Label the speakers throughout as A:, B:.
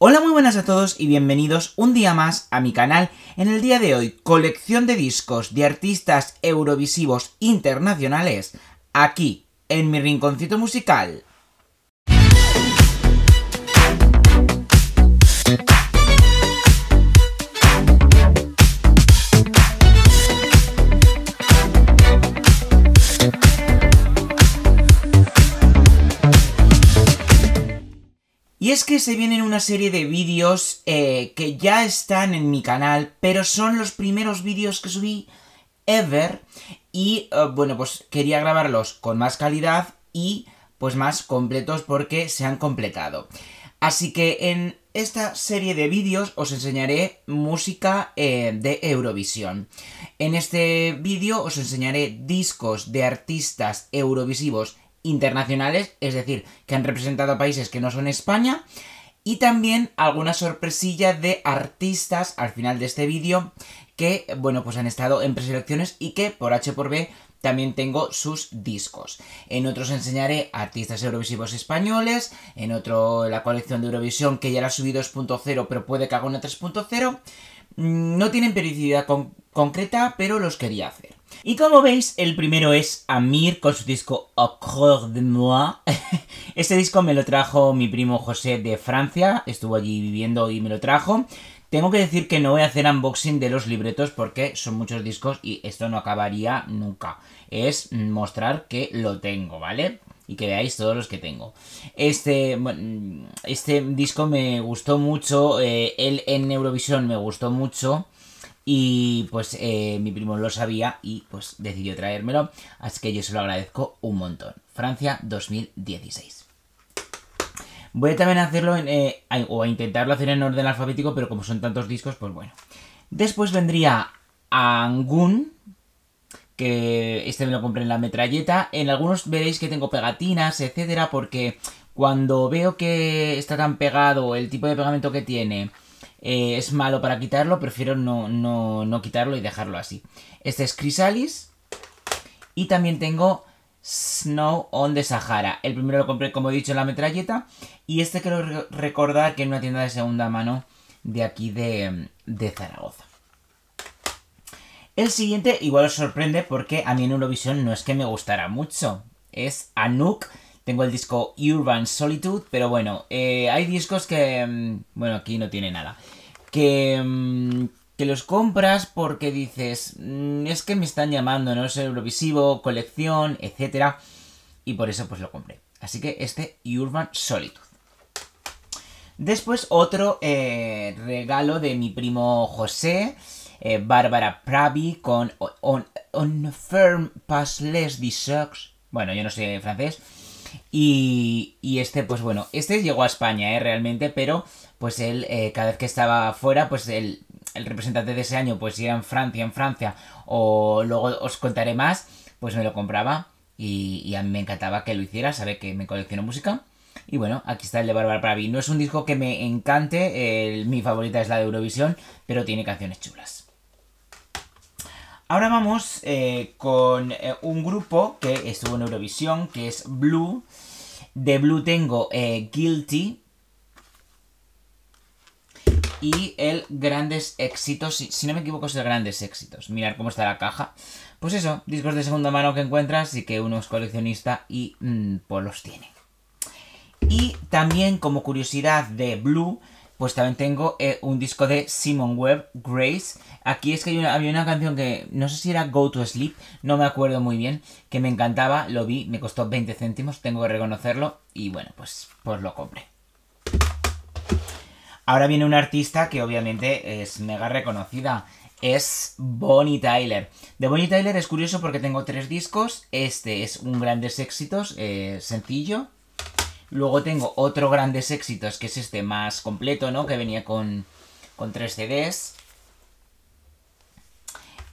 A: Hola muy buenas a todos y bienvenidos un día más a mi canal. En el día de hoy, colección de discos de artistas eurovisivos internacionales, aquí, en mi rinconcito musical. Y es que se vienen una serie de vídeos eh, que ya están en mi canal, pero son los primeros vídeos que subí ever. Y eh, bueno, pues quería grabarlos con más calidad y pues más completos porque se han completado. Así que en esta serie de vídeos os enseñaré música eh, de Eurovisión. En este vídeo os enseñaré discos de artistas eurovisivos internacionales, es decir, que han representado a países que no son España. Y también alguna sorpresilla de artistas al final de este vídeo que, bueno, pues han estado en preselecciones y que por H por B también tengo sus discos. En otros enseñaré artistas eurovisivos españoles, en otro la colección de Eurovisión que ya la subido 2.0 pero puede que haga una 3.0. Mm, no tienen periodicidad concreta, pero los quería hacer. Y como veis, el primero es Amir con su disco Accord de Moi. Este disco me lo trajo mi primo José de Francia, estuvo allí viviendo y me lo trajo. Tengo que decir que no voy a hacer unboxing de los libretos porque son muchos discos y esto no acabaría nunca. Es mostrar que lo tengo, ¿vale? y que veáis todos los que tengo. Este, este disco me gustó mucho, eh, él en Eurovisión me gustó mucho. Y pues eh, mi primo lo sabía y pues decidió traérmelo. Así que yo se lo agradezco un montón. Francia 2016. Voy también a hacerlo eh, o a intentarlo hacer en orden alfabético, pero como son tantos discos, pues bueno. Después vendría Angun, que este me lo compré en la metralleta. En algunos veréis que tengo pegatinas, etcétera, porque cuando veo que está tan pegado, el tipo de pegamento que tiene, eh, es malo para quitarlo, prefiero no, quitarlo y dejarlo así. Este es Chrysalis. Y también tengo Snow on the Sahara. El primero lo compré, como he dicho, en la metralleta. Y este quiero recordar que en una tienda de segunda mano de aquí de, de Zaragoza. El siguiente igual os sorprende porque a mí en Eurovisión no es que me gustara mucho. Es Anouk. Tengo el disco Urban Solitude, pero bueno, eh, hay discos que... Mm, bueno, aquí no tiene nada. Que, mm, que los compras porque dices, mm, es que me están llamando, no es Eurovisivo, colección, etc. Y por eso pues lo compré. Así que este Urban Solitude. Después otro eh, regalo de mi primo José, eh, Bárbara Pravi con On, on, on Firm Passless Bueno, yo no sé francés. Y, este, pues bueno, este llegó a España, ¿eh? Realmente, pero pues él, eh, cada vez que estaba fuera, pues el representante de ese año, pues si en Francia, en Francia, o luego os contaré más, pues me lo compraba y, a mí me encantaba que lo hiciera, sabe que me colecciono música. Y bueno, aquí está el de para Pravi. No es un disco que me encante, mi favorita es la de Eurovisión, pero tiene canciones chulas. Ahora vamos eh, con eh, un grupo que estuvo en Eurovisión, que es Blue. De Blue tengo eh, Guilty. Y el Grandes Éxitos, si, no me equivoco es el Grandes Éxitos. Mirar cómo está la caja. Pues eso, discos de segunda mano que encuentras y que uno es coleccionista y mm, pues los tiene. Y también como curiosidad de Blue pues también tengo eh, un disco de Simon Webb, Grace. Aquí es que había una canción que no sé si era Go to Sleep, no me acuerdo muy bien, que me encantaba, lo vi, me costó 20 céntimos, tengo que reconocerlo, y bueno, pues, pues lo compré. Ahora viene un artista que obviamente es mega reconocida. Es Bonnie Tyler. De Bonnie Tyler es curioso porque tengo tres discos. Este es un grandes éxitos, eh, sencillo, Luego tengo otro grandes éxitos, que es este más completo, ¿no? Que venía con, con CDs.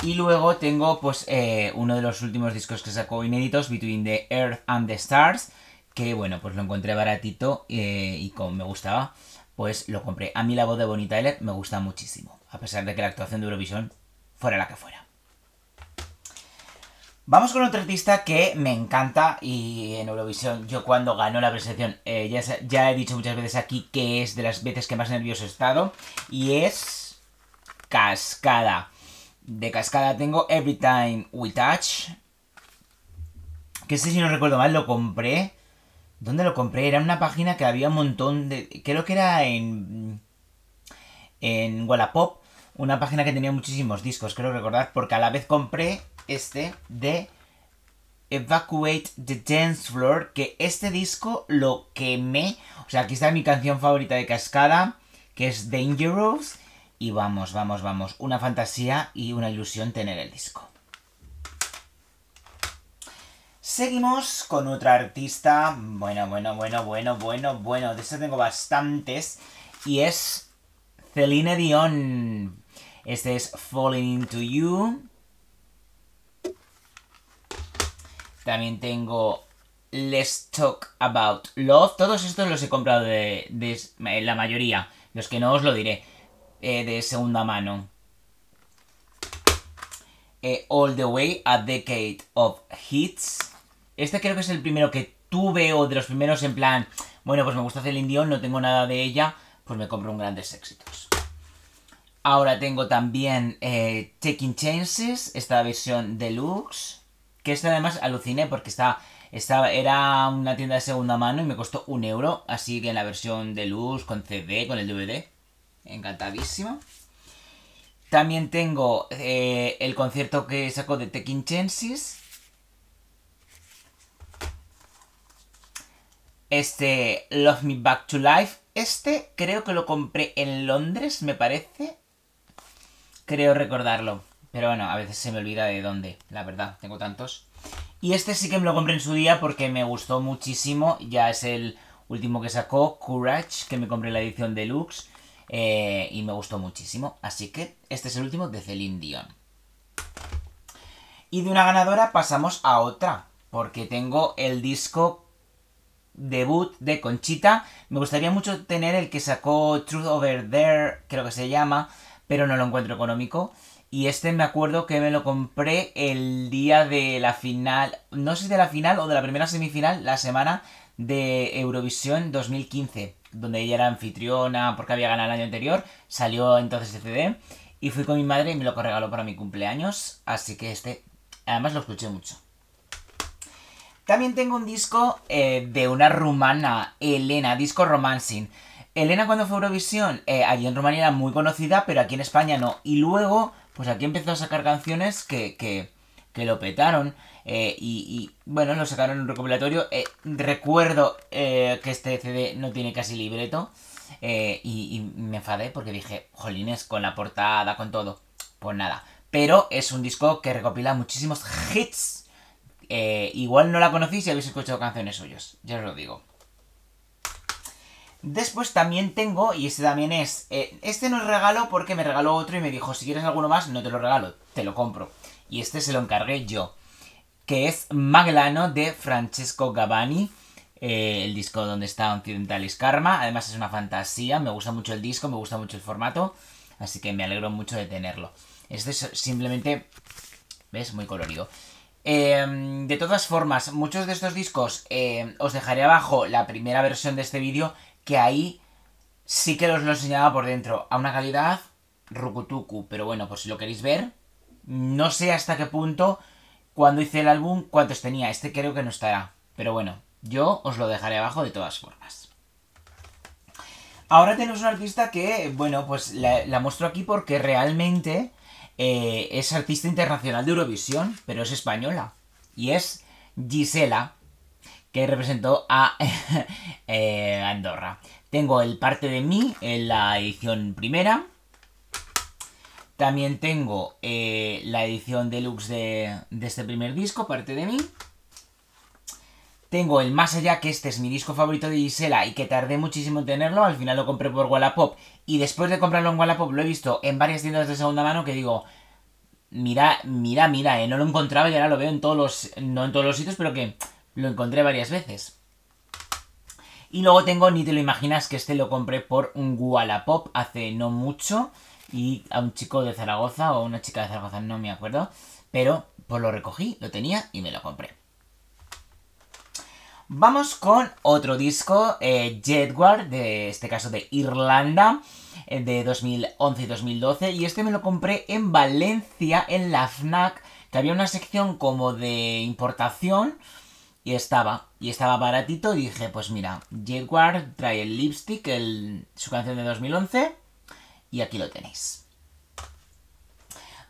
A: Y luego tengo, pues, eh, uno de los últimos discos que sacó inéditos, Between the Earth and the Stars, que, bueno, pues lo encontré baratito eh, y como me gustaba, pues lo compré. A mí la voz de Bonita Tyler me gusta muchísimo, a pesar de que la actuación de Eurovisión fuera la que fuera. Vamos con otro artista que me encanta y en Eurovisión yo cuando ganó la presentación eh, ya, ya, he dicho muchas veces aquí que es de las veces que más nervioso he estado y es Cascada. De Cascada tengo Every Time We Touch. Que sé si no recuerdo mal, lo compré. ¿Dónde lo compré? Era una página que había un montón de... Creo que era en... En Wallapop. Una página que tenía muchísimos discos, creo recordar, porque a la vez compré este de Evacuate the Dance Floor, que este disco lo quemé. O sea, aquí está mi canción favorita de Cascada, que es Dangerous. Y vamos, vamos, vamos. Una fantasía y una ilusión tener el disco. Seguimos con otra artista. Bueno, bueno, bueno, bueno, bueno, bueno. De eso este tengo bastantes. Y es Celine Dion. Este es Falling Into You. También tengo Let's Talk About Love. Todos estos los he comprado de, eh, la mayoría. Los que no os lo diré. Eh, de segunda mano. Eh, All the Way, A Decade of Hits. Este creo que es el primero que tuve o de los primeros en plan... Bueno, pues me gusta el indio, no tengo nada de ella. Pues me compro un Grandes Éxitos. Ahora tengo también Taking Chances, esta versión deluxe. Que esto además aluciné porque estaba, estaba, era una tienda de segunda mano y me costó un euro. Así que en la versión de luz, con CD, con el DVD. Encantadísimo. También tengo eh, el concierto que sacó de chensis Este Love Me Back to Life. Este creo que lo compré en Londres, me parece. Creo recordarlo. Pero bueno, a veces se me olvida de dónde, la verdad, tengo tantos. Y este sí que me lo compré en su día porque me gustó muchísimo. Ya es el último que sacó, Courage, que me compré la edición deluxe. Eh, y me gustó muchísimo. Así que este es el último de Celine Dion. Y de una ganadora pasamos a otra. Porque tengo el disco debut de Conchita. Me gustaría mucho tener el que sacó Truth Over There, creo que se llama. Pero no lo encuentro económico. Y este me acuerdo que me lo compré el día de la final, no sé si de la final o de la primera semifinal, la semana de Eurovisión 2015, donde ella era anfitriona porque había ganado el año anterior, salió entonces el CD y fui con mi madre y me lo regaló para mi cumpleaños, así que este además lo escuché mucho. También tengo un disco eh, de una rumana, Elena, disco Romancing. Elena cuando fue a Eurovisión, eh, allí en Rumanía era muy conocida, pero aquí en España no. Y luego pues aquí empezó a sacar canciones que, que, lo petaron. Eh, y, bueno, lo sacaron en un recopilatorio. Eh, recuerdo eh, que este CD no tiene casi libreto. Y, me enfadé porque dije, jolines, con la portada, con todo. Pues nada. Pero es un disco que recopila muchísimos hits. igual no la conocéis y habéis escuchado canciones suyas. Ya os lo digo. Después también tengo, y este también es, eh, este no es regalo porque me regaló otro y me dijo, si quieres alguno más, no te lo regalo, te lo compro. Y este se lo encargué yo, que es Maglano de Francesco Gabani, eh, el disco donde está Occidentalis Karma. Además es una fantasía, me gusta mucho el disco, me gusta mucho el formato, así que me alegro mucho de tenerlo. Este es simplemente, ¿ves? Muy colorido. Em, de todas formas, muchos de estos discos eh, os dejaré abajo la primera versión de este vídeo que ahí sí que os lo enseñaba por dentro, a una calidad rukutuku, pero bueno, por si lo queréis ver, no sé hasta qué punto, cuando hice el álbum, cuántos tenía, este creo que no estará, pero bueno, yo os lo dejaré abajo de todas formas. Ahora tenemos una artista que, bueno, pues la, muestro aquí porque realmente eh, es artista internacional de Eurovisión, pero es española, y es Gisela, que representó a eh, Andorra. Tengo el parte de mí en la edición primera. También tengo eh, la edición deluxe de, este primer disco, parte de mí. Tengo el Más Allá, que este es mi disco favorito de Gisela y que tardé muchísimo en tenerlo. Al final lo compré por Wallapop. Y después de comprarlo en Wallapop lo he visto en varias tiendas de segunda mano que digo, mira, mira, mira, eh, no lo encontraba y ahora lo veo en todos los, no en todos los sitios, pero que lo encontré varias veces. Y luego tengo, ni te lo imaginas, que este lo compré por un Wallapop hace no mucho. Y a un chico de Zaragoza o una chica de Zaragoza, no me acuerdo. Pero pues lo recogí, lo tenía y me lo compré. Vamos con otro disco, eh, Guard, de este caso de Irlanda, eh, de 2011 y 2012. Y este me lo compré en Valencia, en la FNAC, que había una sección como de importación y estaba, y estaba baratito y dije, pues mira, Jaguar trae el Lipstick, su canción de 2011, y aquí lo tenéis.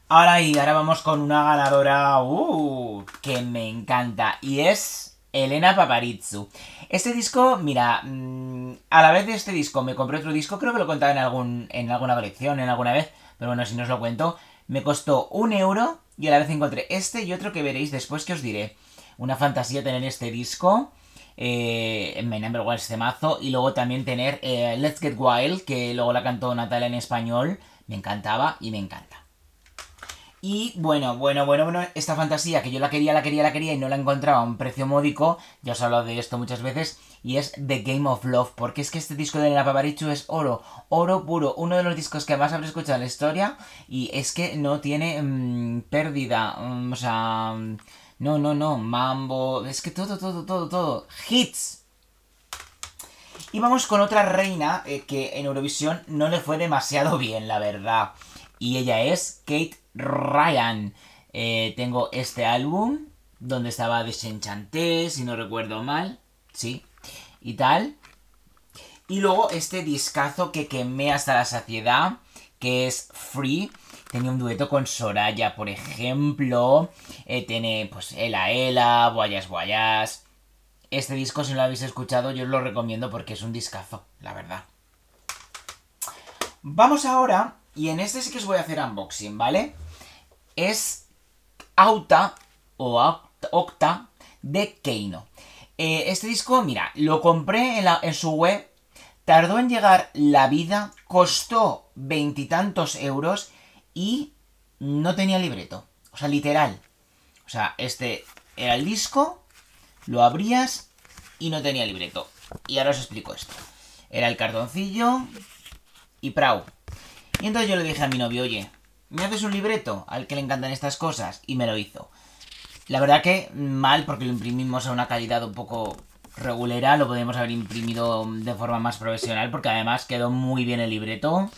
A: Ahora y ahora vamos con una ganadora uh, que me encanta, y es Elena Paparizu. Este disco, mira, mm, a la vez de este disco me compré otro disco, creo que lo contaba en, algún, en alguna colección, en alguna vez, pero bueno, si no os lo cuento, me costó un euro y a la vez encontré este y otro que veréis después que os diré una fantasía tener este disco. Me eh, enamoró Number este mazo. Y luego también tener eh, Let's Get Wild, que luego la cantó Natalia en español. Me encantaba y me encanta. Y bueno, bueno, bueno, bueno, esta fantasía que yo la quería, la quería, la quería y no la encontraba a un precio módico, ya os he hablado de esto muchas veces, y es The Game of Love, porque es que este disco de Nena Paparichu es oro, oro puro, uno de los discos que más habré escuchado en la historia, y es que no tiene mm, pérdida, mm, o sea... No, no, no, mambo, es que todo, todo, todo, todo. Hits. Y vamos con otra reina eh, que en Eurovisión no le fue demasiado bien, la verdad. Y ella es Kate Ryan. Eh, tengo este álbum donde estaba Desenchanté, si no recuerdo mal. Sí. Y tal. Y luego este discazo que quemé hasta la saciedad, que es Free Tenía un dueto con Soraya, por ejemplo. Eh, tiene, pues, Ela Ela, Guayas Guayas. Este disco, si no lo habéis escuchado, yo os lo recomiendo porque es un discazo, la verdad. Vamos ahora, y en este sí que os voy a hacer unboxing, ¿vale? Es Auta o Octa de Keino. Eh, este disco, mira, lo compré en su web, tardó en llegar la vida, costó veintitantos euros y no tenía libreto. O sea, literal. O sea, este era el disco, lo abrías y no tenía libreto. Y ahora os explico esto. Era el cartoncillo y prau. Y entonces yo le dije a mi novio, oye, ¿me haces un libreto al que le encantan estas cosas? Y me lo hizo. La verdad que mal porque lo imprimimos a una calidad un poco regulera, lo podemos haber imprimido de forma más profesional porque además quedó muy bien el libreto.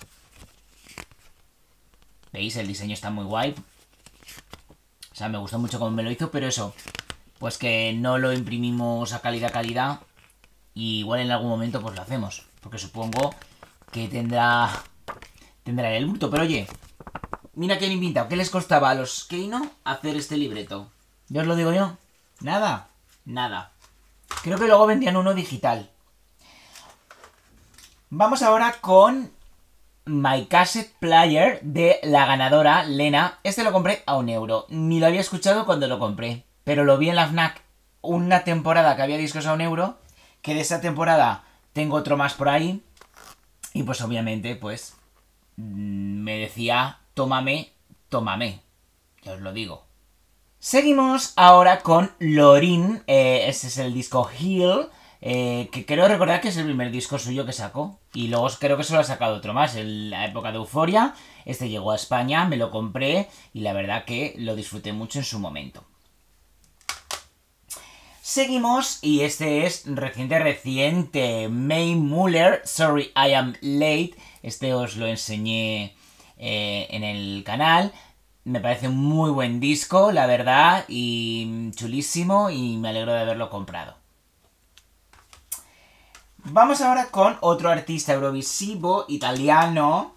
A: ¿Veis? El diseño está muy guay. O sea, me gustó mucho cómo me lo hizo, pero eso, pues que no lo imprimimos a calidad calidad y igual en algún momento pues lo hacemos, porque supongo que tendrá tendrá el bulto, pero oye, mira quién invita, ¿qué les costaba a los Keino hacer este libreto? Yo os lo digo yo, nada, nada. Creo que luego vendían uno digital. Vamos ahora con My Cassette Player de la ganadora, Lena. Este lo compré a un euro. Ni lo había escuchado cuando lo compré. Pero lo vi en la FNAC una temporada que había discos a un euro. Que de esa temporada tengo otro más por ahí. Y pues obviamente, pues... Mm, me decía, tómame, tómame. Ya os lo digo. Seguimos ahora con Lorin. Eh, ese es el disco Heal eh, que creo recordar que es el primer disco suyo que sacó. Y luego creo que solo ha sacado otro más. En la época de Euforia, este llegó a España, me lo compré y la verdad que lo disfruté mucho en su momento. Seguimos y este es reciente, reciente. May Muller, Sorry I Am Late. Este os lo enseñé eh, en el canal. Me parece un muy buen disco, la verdad, y chulísimo y me alegro de haberlo comprado. Vamos ahora con otro artista eurovisivo italiano,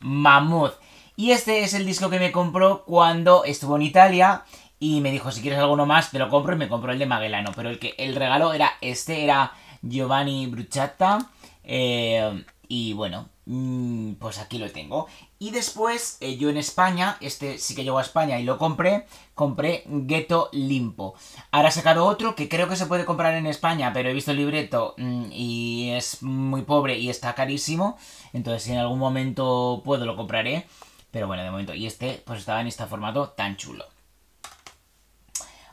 A: Mammoth. Y este es el disco que me compró cuando estuvo en Italia y me dijo, si quieres alguno más, te lo compro y me compró el de Magellano, Pero el que el regalo era este, era Giovanni Bruchata. Eh, y bueno, mm, pues aquí lo tengo. Y después eh, yo en España, este sí que llegó a España y lo compré, compré Ghetto Limpo. Ahora he sacado otro que creo que se puede comprar en España, pero he visto el libreto mm, y es muy pobre y está carísimo. Entonces si en algún momento puedo lo compraré. Pero bueno, de momento. Y este pues estaba en este formato tan chulo.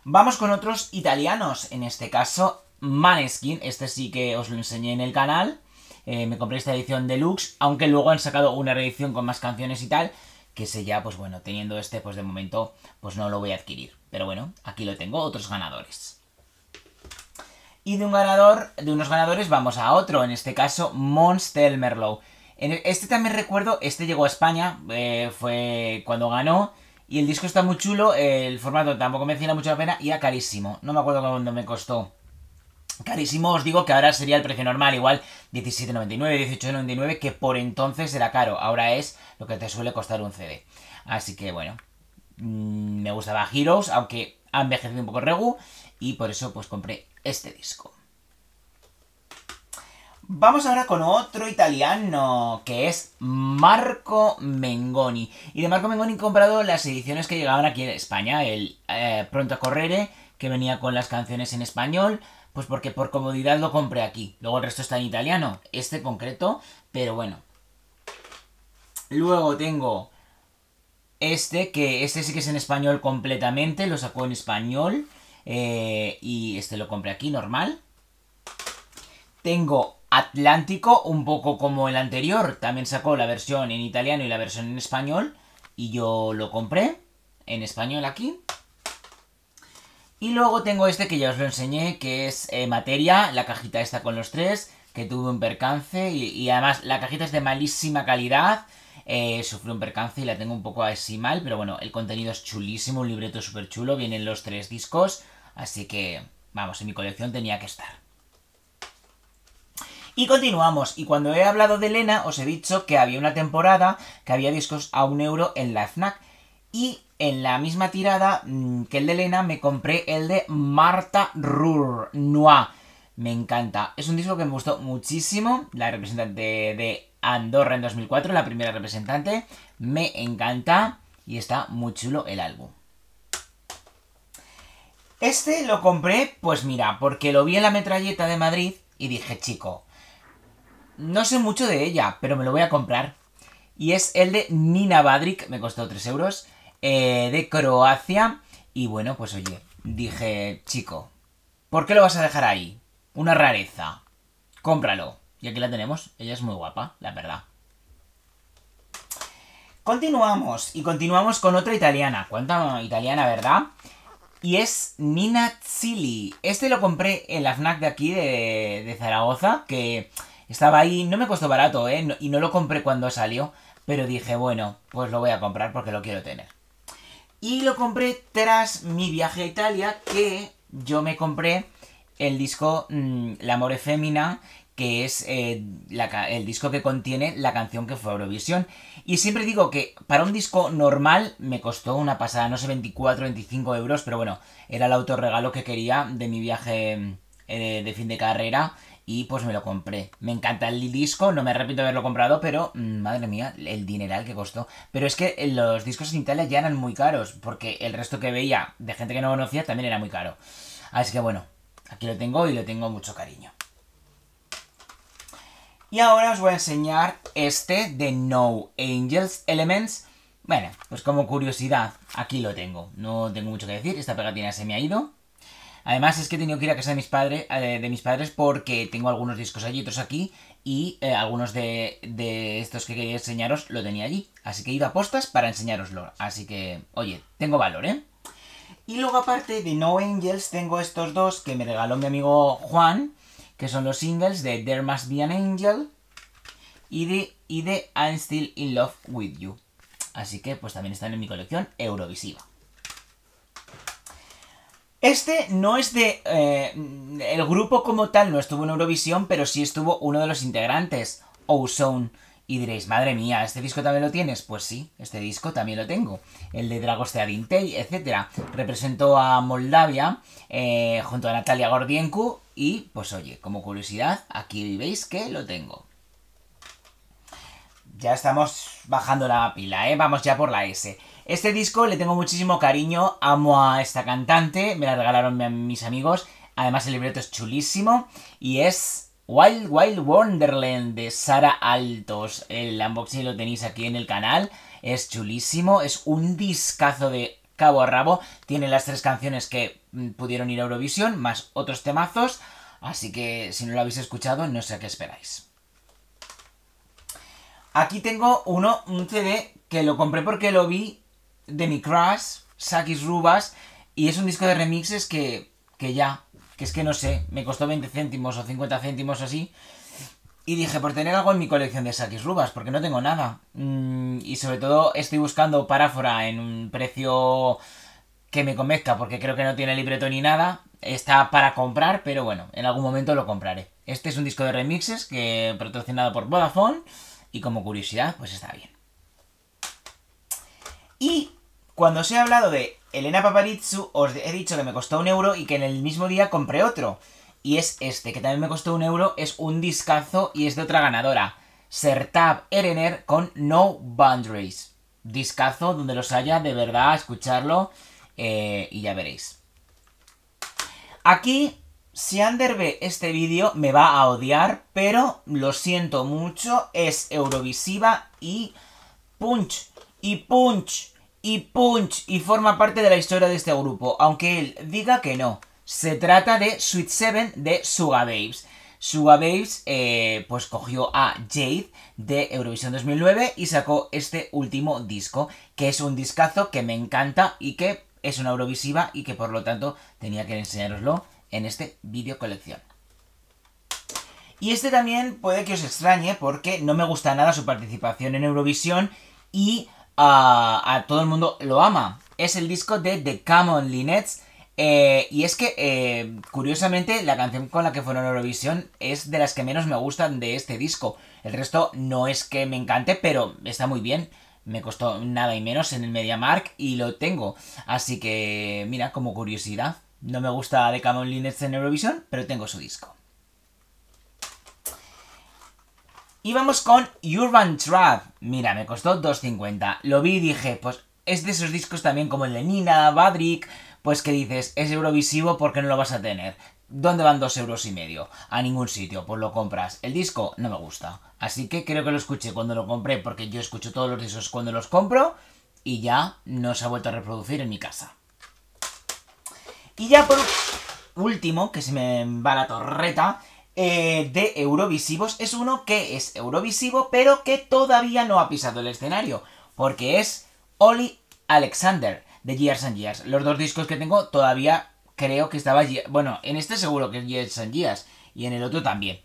A: Vamos con otros italianos, en este caso Maneskin. Este sí que os lo enseñé en el canal. Eh, me compré esta edición deluxe, aunque luego han sacado una reedición con más canciones y tal, que sé ya, pues bueno, teniendo este, pues de momento, pues no lo voy a adquirir. Pero bueno, aquí lo tengo, otros ganadores. Y de un ganador, de unos ganadores vamos a otro, en este caso Monster Merlot. En e, este también recuerdo, este llegó a España, eh, fue cuando ganó, y el disco está muy chulo, el formato tampoco me hacía mucha pena y era carísimo. No me acuerdo cuándo me costó carísimo, os digo que ahora sería el precio normal, igual 17.99, 18.99, que por entonces era caro, ahora es lo que te suele costar un CD. Así que bueno, mm, me gustaba Heroes, aunque ha envejecido un poco Regu, y por eso pues compré este disco. Vamos ahora con otro italiano, que es Marco Mengoni. Y de Marco Mengoni he comprado las ediciones que llegaban aquí en España, el Pronto eh, Pronto Correre, que venía con las canciones en español, pues porque por comodidad lo compré aquí. Luego el resto está en italiano, este concreto, pero bueno. Luego tengo este, que este sí que es en español completamente, lo sacó en español. Eh, y este lo compré aquí, normal. Tengo Atlántico, un poco como el anterior. También sacó la versión en italiano y la versión en español. Y yo lo compré en español aquí. Y luego tengo este que ya os lo enseñé, que es eh, materia, la cajita esta con los tres, que tuve un percance y, además la cajita es de malísima calidad. Eh, sufrió un percance y la tengo un poco así mal, pero bueno, el contenido es chulísimo, un libreto súper chulo, vienen los tres discos, así que vamos, en mi colección tenía que estar. Y continuamos, y cuando he hablado de Elena os he dicho que había una temporada que había discos a un euro en la FNAC, y en la misma tirada mm, que el de Elena me compré el de Marta Rur Noir. Me encanta. Es un disco que me gustó muchísimo. La representante de Andorra en 2004, la primera representante. Me encanta y está muy chulo el álbum. Este lo compré, pues mira, porque lo vi en la metralleta de Madrid y dije, chico, no sé mucho de ella, pero me lo voy a comprar. Y es el de Nina Badrick, me costó 3 euros. Eh, de Croacia. Y bueno, pues oye, dije, chico, ¿por qué lo vas a dejar ahí? Una rareza. Cómpralo. Y aquí la tenemos. Ella es muy guapa, la verdad. Continuamos. Y continuamos con otra italiana. Cuánta italiana, ¿verdad? Y es Nina Chili. Este lo compré en la FNAC de aquí, de, Zaragoza, que estaba ahí. No me costó barato, ¿eh? y no lo compré cuando salió. Pero dije, bueno, pues lo voy a comprar porque lo quiero tener. Y lo compré tras mi viaje a Italia, que yo me compré el disco mm, La More Fémina, que es eh, el disco que contiene la canción que fue Eurovisión. Y siempre digo que para un disco normal me costó una pasada, no sé, 24, 25 euros, pero bueno, era el autorregalo que quería de mi viaje mm, eh, de fin de carrera y pues me lo compré. Me encanta el disco, no me arrepiento de haberlo comprado, pero mm, madre mía, el dineral que costó. Pero es que eh, los discos en Italia ya eran muy caros, porque el resto que veía de gente que no conocía también era muy caro. Así que bueno, aquí lo tengo y lo tengo mucho cariño. Y ahora os voy a enseñar este de No Angels Elements. Bueno, pues como curiosidad, aquí lo tengo. No tengo mucho que decir, esta pegatina se me ha ido. Además es que he tenido que ir a casa de mis, eh, padres, porque tengo algunos discos allí, otros aquí, y eh, algunos de, estos que quería enseñaros lo tenía allí. Así que he ido a postas para enseñaroslo. Así que, oye, tengo valor, ¿eh? Y luego aparte de No Angels tengo estos dos que me regaló mi amigo Juan, que son los singles de There Must Be an Angel y de I'm Still in Love with You. Así que pues también están en mi colección Eurovisiva. Este no es de... Eh, el grupo como tal no estuvo en Eurovisión, pero sí estuvo uno de los integrantes, Ozone. Y diréis, madre mía, ¿este disco también lo tienes? Pues sí, este disco también lo tengo. El de Dragostea Dintei, etc. Representó a Moldavia eh, junto a Natalia Gordienku, y, pues oye, como curiosidad, aquí veis que lo tengo. Ya estamos bajando la pila, ¿eh? Vamos ya por la S. Este disco le tengo muchísimo cariño, amo a esta cantante, me la regalaron mis amigos, además el libreto es chulísimo y es Wild Wild Wonderland de Sara Altos. El unboxing lo tenéis aquí en el canal, es chulísimo, es un discazo de cabo a rabo, tiene las tres canciones que mm, pudieron ir a Eurovisión, más otros temazos, así que si no lo habéis escuchado, no sé a qué esperáis. Aquí tengo uno, un CD, que lo compré porque lo vi de mi crush, Sakis Rubas, y es un disco de remixes que, que ya, que es que no sé, me costó 20 céntimos o 50 céntimos así. Y dije, por tener algo en mi colección de Sakis Rubas, porque no tengo nada. Mm, y sobre todo estoy buscando Paráfora en un precio que me convenzca, porque creo que no tiene libreto ni nada. Está para comprar, pero bueno, en algún momento lo compraré. Este es un disco de remixes que patrocinado por Vodafone. Y como curiosidad, pues está bien. Y cuando os he hablado de Elena Paparizou, os he dicho que me costó un euro y que en el mismo día compré otro. Y es este, que también me costó un euro, es un discazo y es de otra ganadora. Sertab Erener con No Boundaries. Discazo donde los haya, de verdad, escucharlo eh, y ya veréis. Aquí, si Ander ve este vídeo, me va a odiar, pero lo siento mucho, es Eurovisiva y Punch, y Punch, y Punch y forma parte de la historia de este grupo, aunque él diga que no. Se trata de Sweet Seven de Suga Babes. Suga Babes eh, pues cogió a Jade de Eurovisión 2009 y sacó este último disco, que es un discazo que me encanta y que es una Eurovisiva y que por lo tanto tenía que enseñároslo en este vídeo colección. Y este también puede que os extrañe porque no me gusta nada su participación en Eurovisión y a, todo el mundo lo ama. Es el disco de The Common eh, y es que, eh, curiosamente, la canción con la que fueron a Eurovisión es de las que menos me gustan de este disco. El resto no es que me encante, pero está muy bien. Me costó nada y menos en el MediaMark y lo tengo. Así que, mira, como curiosidad, no me gusta The Common Linets en Eurovisión, pero tengo su disco. Y vamos con Urban Trap. Mira, me costó 2.50. Lo vi y dije, pues es de esos discos también como el Nina, Badrick, pues que dices, es eurovisivo porque no lo vas a tener. ¿Dónde van dos euros y medio? A ningún sitio, pues lo compras. El disco no me gusta. Así que creo que lo escuché cuando lo compré, porque yo escucho todos los discos cuando los compro y ya no se ha vuelto a reproducir en mi casa. Y ya por último, que se me va la torreta, eh, de Eurovisivos es uno que es Eurovisivo, pero que todavía no ha pisado el escenario, porque es Oli Alexander, de Years and Years. Los dos discos que tengo todavía creo que estaba... Bueno, en este seguro que es Years and Years, y en el otro también.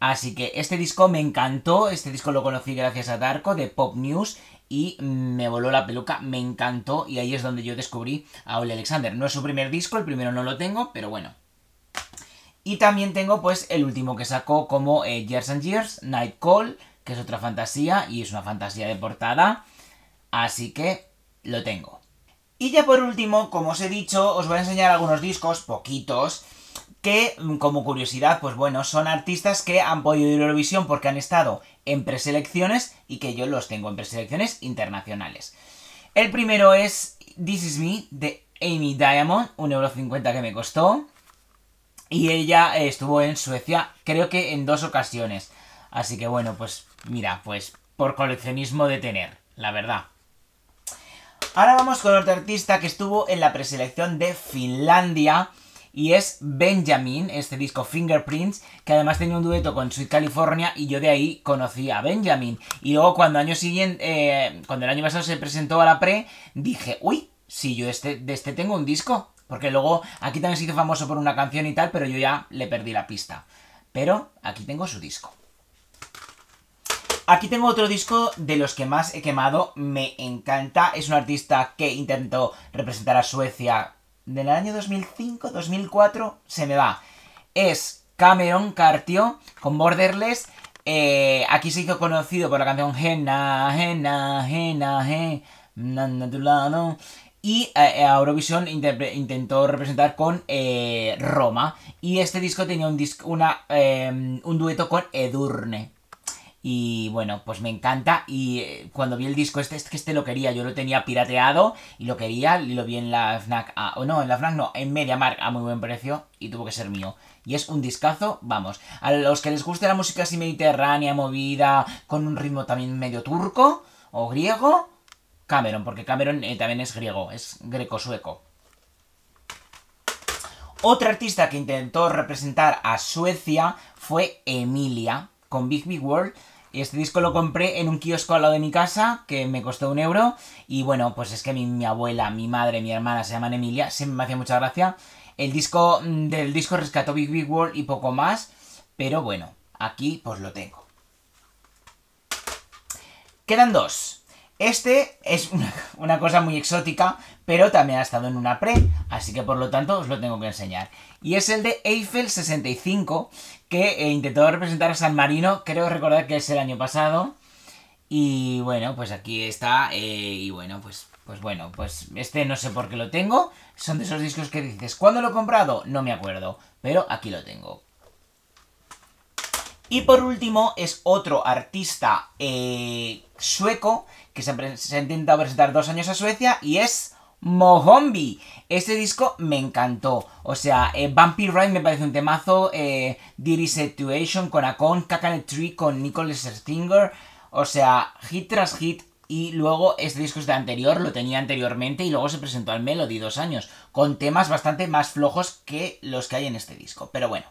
A: Así que este disco me encantó, este disco lo conocí gracias a Darko de Pop News y me voló la peluca, me encantó y ahí es donde yo descubrí a Oli Alexander. No es su primer disco, el primero no lo tengo, pero bueno, y también tengo pues el último que sacó como eh, Years and Years, Night Call, que es otra fantasía y es una fantasía de portada. Así que lo tengo. Y ya por último, como os he dicho, os voy a enseñar algunos discos, poquitos, que mm, como curiosidad, pues bueno, son artistas que han podido ir a Eurovisión porque han estado en preselecciones y que yo los tengo en preselecciones internacionales. El primero es This Is Me de Amy Diamond, un euro que me costó. Y ella eh, estuvo en Suecia, creo que en dos ocasiones. Así que bueno, pues mira, pues por coleccionismo de tener, la verdad. Ahora vamos con otro artista que estuvo en la preselección de Finlandia y es Benjamin, este disco Fingerprints, que además tenía un dueto con Sweet California y yo de ahí conocí a Benjamin. Y luego cuando, año siguiente, eh, cuando el año pasado se presentó a la pre, dije, uy, si yo este, de este tengo un disco, porque luego aquí también se hizo famoso por una canción y tal, pero yo ya le perdí la pista. Pero aquí tengo su disco. Aquí tengo otro disco de los que más he quemado, me encanta. Es un artista que intentó representar a Suecia en el año 2005-2004, se me va. Es Cameron Cartio con Borderless. Eh, aquí se hizo conocido por la canción Hena, Hena, Hena, Hena, y a eh, eh, Eurovisión intentó representar con eh, Roma. Y este disco tenía un, una, em, un dueto con Edurne. Y bueno, pues me encanta. Y cuando vi el disco este, es que este lo quería, yo lo tenía pirateado y lo quería, y lo vi en la FNAC, o no, en la FNAC no, en MediaMark a muy buen precio y tuvo que ser mío. Y es un discazo, vamos. A los que les guste la música así mediterránea, movida, con un ritmo también medio turco o griego, Cameron, porque Cameron eh, también es griego, es greco-sueco. Otra artista que intentó representar a Suecia fue Emilia, con Big Big World. Este disco lo compré en un kiosco al lado de mi casa, que me costó un euro. Y bueno, pues es que mi, abuela, mi madre, mi hermana se llaman Emilia, siempre me hacía mucha gracia. El disco mm, del disco rescató Big Big World y poco más, pero bueno, aquí pues lo tengo. Quedan dos. Este es una, cosa muy exótica, pero también ha estado en una pre, así que por lo tanto os lo tengo que enseñar. Y es el de Eiffel 65, que eh, intentó representar a San Marino, creo recordar que es el año pasado. Y bueno, pues aquí está, eh, y bueno, pues pues bueno, pues este no sé por qué lo tengo. Son de esos discos que dices, ¿cuándo lo he comprado? No me acuerdo, pero aquí lo tengo. Y por último es otro artista eh, sueco que se, se intentado presentar dos años a Suecia y es Mohombi. Este disco me encantó. O sea, eh, Bumpy Vampire Ride me parece un temazo. Eh, Dirty Situation con Akon, Cacanet Tree con Nicholas Stinger. O sea, hit tras hit. Y luego este disco es de anterior, lo tenía anteriormente y luego se presentó al Melody dos años, con temas bastante más flojos que los que hay en este disco. Pero bueno.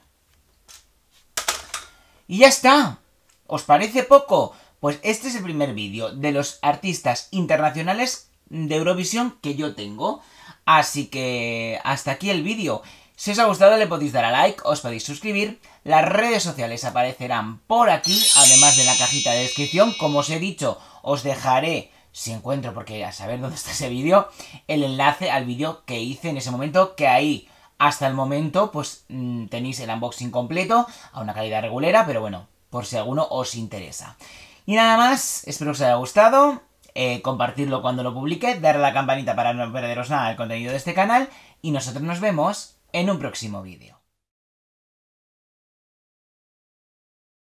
A: Y ya está. ¿Os parece poco? Pues este es el primer vídeo de los artistas internacionales de Eurovisión que yo tengo. Así que hasta aquí el vídeo. Si os ha gustado le podéis dar a like, os podéis suscribir. Las redes sociales aparecerán por aquí, además de la cajita de descripción. Como os he dicho, os dejaré, si encuentro, porque a saber dónde está ese vídeo, el enlace al vídeo que hice en ese momento, que ahí... Hasta el momento, pues mm, tenéis el unboxing completo, a una calidad regulera, pero bueno, por si alguno os interesa. Y nada más, espero que os haya gustado. Eh, compartirlo cuando lo publique, dar la campanita para no perderos nada del contenido de este canal y nosotros nos vemos en un próximo vídeo.